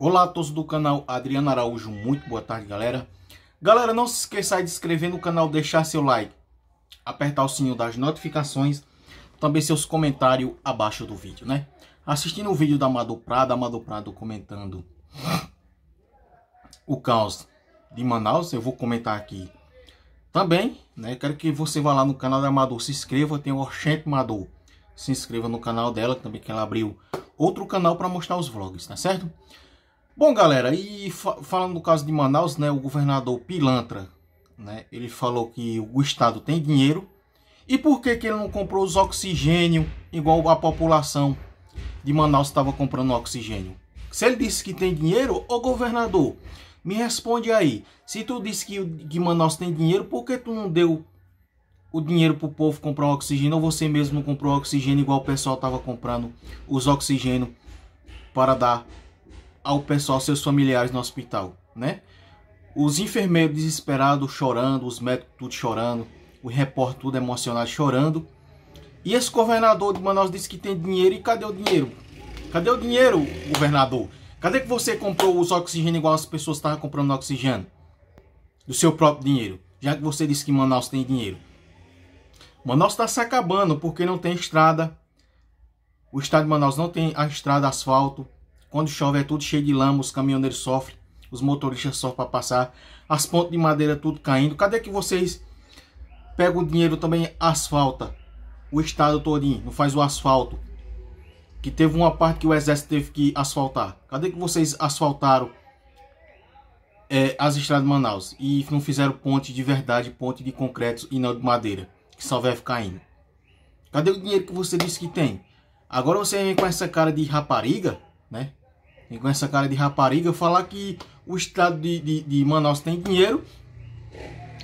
Olá a todos do canal Adriano Araújo, muito boa tarde galera. Galera, não se esqueça de se inscrever no canal, deixar seu like, apertar o sininho das notificações, também seus comentários abaixo do vídeo, né? Assistindo o vídeo da Amador Prado, Amador Prado comentando o caos de Manaus, eu vou comentar aqui também, né? Quero que você vá lá no canal da Amador, se inscreva, tem o Oxente Amador, se inscreva no canal dela também, que ela abriu outro canal para mostrar os vlogs, tá certo? Bom, galera, e fa falando do caso de Manaus, né, o governador Pilantra, né, ele falou que o Estado tem dinheiro. E por que, que ele não comprou os oxigênio igual a população de Manaus estava comprando oxigênio? Se ele disse que tem dinheiro, ô governador, me responde aí. Se tu disse que, que Manaus tem dinheiro, por que tu não deu o dinheiro para o povo comprar oxigênio? Ou você mesmo não comprou oxigênio igual o pessoal estava comprando os oxigênio para dar ao pessoal, seus familiares no hospital, né? Os enfermeiros desesperados chorando, os médicos tudo chorando, o repórter tudo emocionado chorando. E esse governador de Manaus disse que tem dinheiro e cadê o dinheiro? Cadê o dinheiro, governador? Cadê que você comprou os oxigênio igual as pessoas estavam comprando oxigênio? Do seu próprio dinheiro, já que você disse que Manaus tem dinheiro. Manaus está se acabando porque não tem estrada. O estado de Manaus não tem a estrada asfalto quando chove é tudo cheio de lama, os caminhoneiros sofrem, os motoristas sofrem para passar, as pontes de madeira tudo caindo. Cadê que vocês pegam o dinheiro também asfalta o estado todinho, não faz o asfalto? Que teve uma parte que o exército teve que asfaltar. Cadê que vocês asfaltaram é, as estradas de Manaus e não fizeram ponte de verdade, ponte de concreto e não de madeira, que só vai indo. Cadê o dinheiro que você disse que tem? Agora você vem com essa cara de rapariga, né? E com essa cara de rapariga, falar que o estado de, de, de Manaus tem dinheiro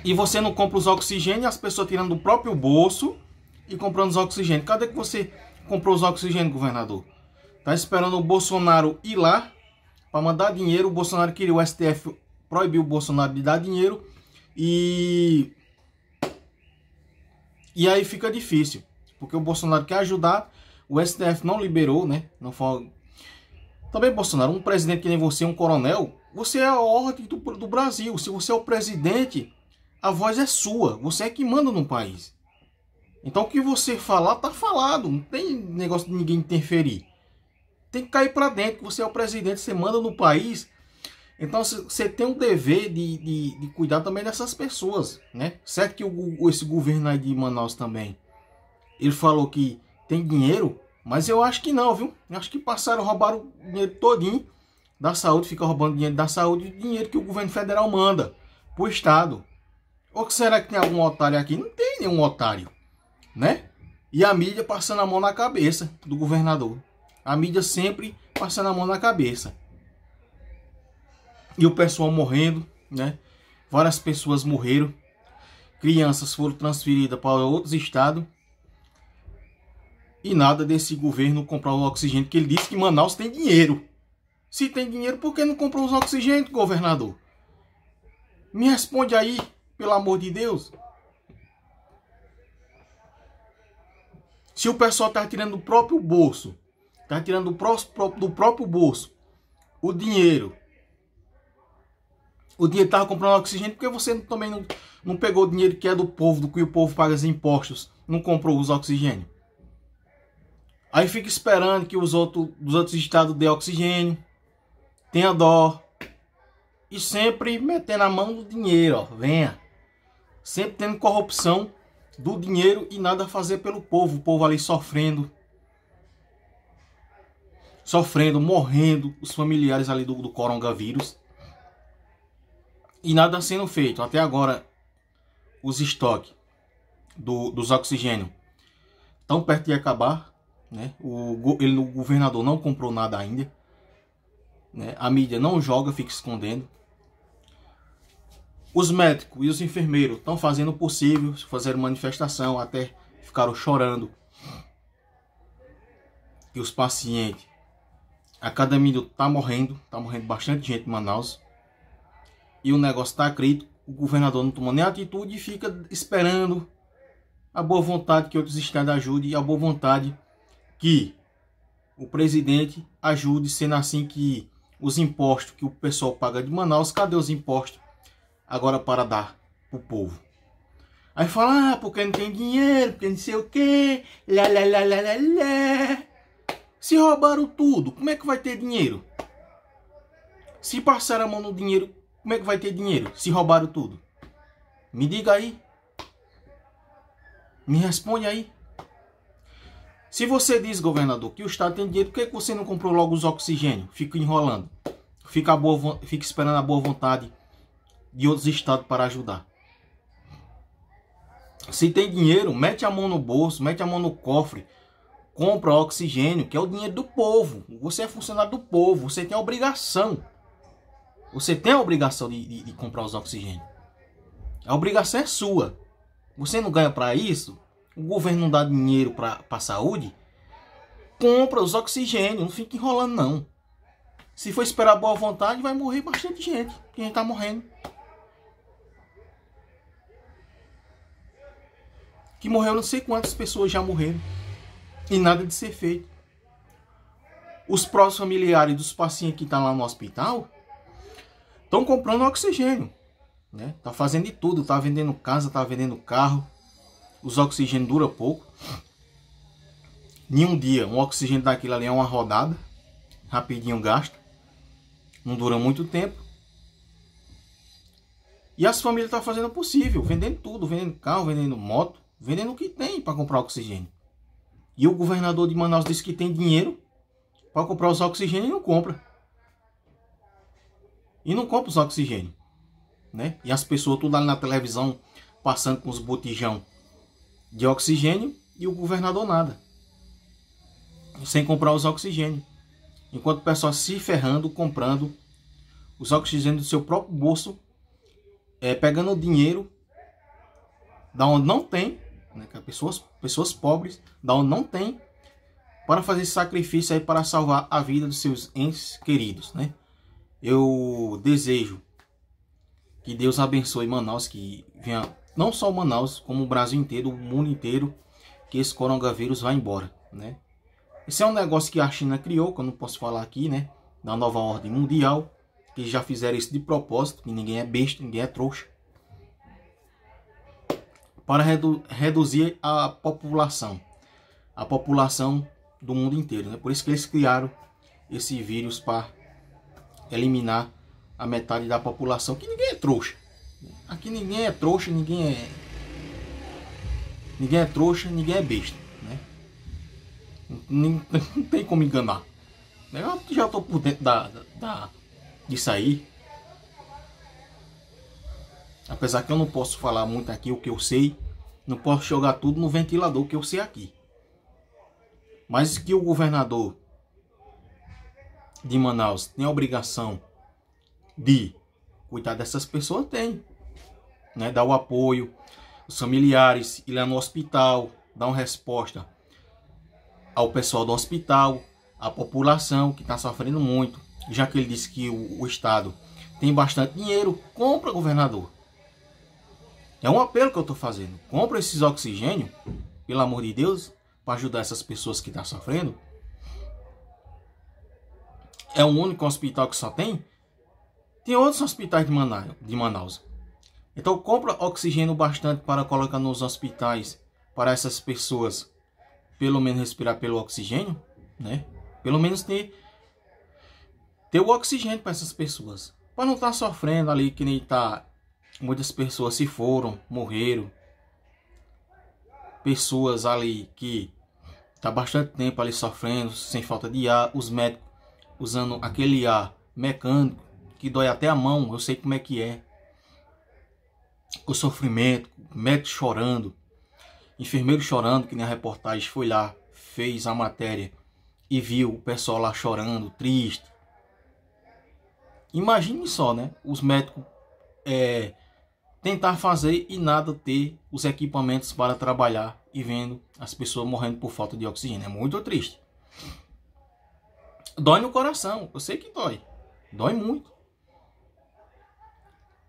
e você não compra os oxigênio as pessoas tirando do próprio bolso e comprando os oxigênio Cadê que você comprou os oxigênios, governador? Tá esperando o Bolsonaro ir lá para mandar dinheiro. O Bolsonaro queria o STF proibiu o Bolsonaro de dar dinheiro e e aí fica difícil, porque o Bolsonaro quer ajudar, o STF não liberou, né? Não foi também, Bolsonaro, um presidente que nem você, um coronel, você é a ordem do, do Brasil. Se você é o presidente, a voz é sua. Você é que manda no país. Então o que você falar, tá falado. Não tem negócio de ninguém interferir. Tem que cair para dentro, que você é o presidente, você manda no país. Então você tem um dever de, de, de, cuidar também dessas pessoas, né? Certo que o, esse governo aí de Manaus também, ele falou que tem dinheiro, mas eu acho que não, viu? Eu acho que passaram, roubaram o dinheiro todinho da saúde, fica roubando dinheiro da saúde, dinheiro que o governo federal manda pro Estado. Ou será que tem algum otário aqui? Não tem nenhum otário, né? E a mídia passando a mão na cabeça do governador. A mídia sempre passando a mão na cabeça. E o pessoal morrendo, né? Várias pessoas morreram. Crianças foram transferidas para outros estados e nada desse governo comprar o oxigênio, que ele disse que Manaus tem dinheiro. Se tem dinheiro, por que não comprou os oxigênios, governador? Me responde aí, pelo amor de Deus. Se o pessoal está tirando do próprio bolso, está tirando do, do próprio bolso o dinheiro. O dinheiro estava comprando oxigênio porque você também não, não pegou o dinheiro que é do povo, do que o povo paga os impostos, não comprou os oxigênio. Aí fica esperando que os outros, dos outros estados dê oxigênio, tenha dó. E sempre metendo a mão do dinheiro, ó, venha. Sempre tendo corrupção do dinheiro e nada a fazer pelo povo. O povo ali sofrendo. Sofrendo, morrendo, os familiares ali do, do coronavírus. E nada sendo feito. Até agora, os estoques do, dos oxigênio estão perto de acabar. Né? O, ele, o governador não comprou nada ainda. Né? A mídia não joga, fica escondendo. Os médicos e os enfermeiros estão fazendo o possível, fazer manifestação, até ficaram chorando. E os pacientes. A cada minuto está morrendo, está morrendo bastante gente em Manaus. E o negócio está crítico, o governador não toma nem atitude e fica esperando a boa vontade que outros estados ajudem e a boa vontade que o presidente ajude, sendo assim que os impostos que o pessoal paga de Manaus, cadê os impostos agora para dar para o povo? Aí fala, ah, porque não tem dinheiro, porque não sei o quê, lá, lá, lá, lá, lá, lá. Se roubaram tudo, como é que vai ter dinheiro? Se passar a mão no dinheiro, como é que vai ter dinheiro? Se roubaram tudo. Me diga aí. Me responde aí. Se você diz, governador, que o Estado tem dinheiro, por que você não comprou logo os oxigênio? Fica enrolando. Fica, boa, fica esperando a boa vontade de outros estados para ajudar. Se tem dinheiro, mete a mão no bolso, mete a mão no cofre, compra oxigênio, que é o dinheiro do povo. Você é funcionário do povo, você tem a obrigação. Você tem a obrigação de, de, de comprar os oxigênios. A obrigação é sua. Você não ganha para isso? o governo não dá dinheiro para a saúde, compra os oxigênio, não fica enrolando não. Se for esperar boa vontade, vai morrer bastante gente, porque a gente tá morrendo. Que morreu não sei quantas pessoas já morreram. E nada de ser feito. Os próprios familiares dos pacientes que estão tá lá no hospital estão comprando oxigênio. Né? Tá fazendo de tudo, tá vendendo casa, tá vendendo carro, os oxigênios duram pouco. Em um dia, um oxigênio daquilo ali é uma rodada, rapidinho gasta, não dura muito tempo. E as famílias estão tá fazendo o possível, vendendo tudo, vendendo carro, vendendo moto, vendendo o que tem para comprar oxigênio. E o governador de Manaus disse que tem dinheiro para comprar os oxigênios e não compra. E não compra os oxigênios. Né? E as pessoas tudo ali na televisão passando com os botijão de oxigênio e o governador nada. Sem comprar os oxigênio. Enquanto o pessoal se ferrando, comprando os oxigênio do seu próprio bolso, é, pegando o dinheiro da onde não tem, né, que é pessoas, pessoas pobres, da onde não tem, para fazer sacrifício aí para salvar a vida dos seus entes queridos, né? Eu desejo que Deus abençoe Manaus, que venha não só Manaus, como o Brasil inteiro, o mundo inteiro, que esse coronavírus vai embora, né? Esse é um negócio que a China criou, que eu não posso falar aqui, né? Da nova ordem mundial, que já fizeram isso de propósito, que ninguém é besta, ninguém é trouxa. Para redu reduzir a população, a população do mundo inteiro, né? Por isso que eles criaram esse vírus para eliminar a metade da população, que ninguém é trouxa. Aqui ninguém é trouxa, ninguém é. Ninguém é trouxa, ninguém é besta. Né? Não, tem como enganar. Né? Eu já estou por dentro da, da, da, disso aí. Apesar que eu não posso falar muito aqui o que eu sei. Não posso jogar tudo no ventilador que eu sei aqui. Mas que o governador de Manaus tem a obrigação de Cuidar dessas pessoas tem. Né? Dar o apoio, os familiares, ir lá no hospital, dar uma resposta ao pessoal do hospital, à população que está sofrendo muito. Já que ele disse que o, o Estado tem bastante dinheiro, compra, governador. É um apelo que eu estou fazendo. Compra esses oxigênio, pelo amor de Deus, para ajudar essas pessoas que estão tá sofrendo. É o único hospital que só tem tem outros hospitais de Manaus, de Manaus. Então compra oxigênio bastante para colocar nos hospitais para essas pessoas pelo menos respirar pelo oxigênio, né? Pelo menos ter ter o oxigênio para essas pessoas, para não estar tá sofrendo ali que nem tá muitas pessoas se foram, morreram. Pessoas ali que tá bastante tempo ali sofrendo, sem falta de ar, os médicos usando aquele ar mecânico que dói até a mão, eu sei como é que é. O sofrimento, médico chorando, enfermeiro chorando, que nem a reportagem foi lá, fez a matéria e viu o pessoal lá chorando, triste. Imagine só, né? Os médicos é, tentar fazer e nada ter os equipamentos para trabalhar e vendo as pessoas morrendo por falta de oxigênio. É muito triste. Dói no coração, eu sei que dói. Dói muito.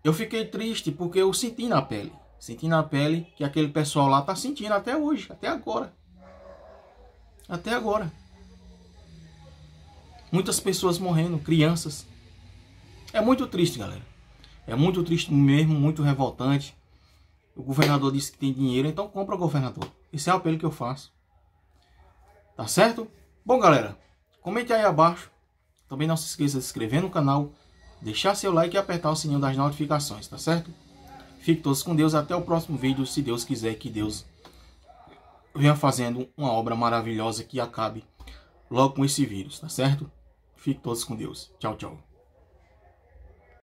Eu fiquei triste porque eu senti na pele. Senti na pele que aquele pessoal lá tá sentindo até hoje, até agora. Até agora. Muitas pessoas morrendo, crianças. É muito triste, galera. É muito triste mesmo, muito revoltante. O governador disse que tem dinheiro, então compra, governador. Esse é o apelo que eu faço. Tá certo? Bom, galera, comente aí abaixo. Também não se esqueça de se inscrever no canal, deixar seu like e apertar o sininho das notificações, tá certo? Fique todos com Deus, até o próximo vídeo, se Deus quiser que Deus venha fazendo uma obra maravilhosa que acabe logo com esse vírus, tá certo? Fique todos com Deus. Tchau, tchau.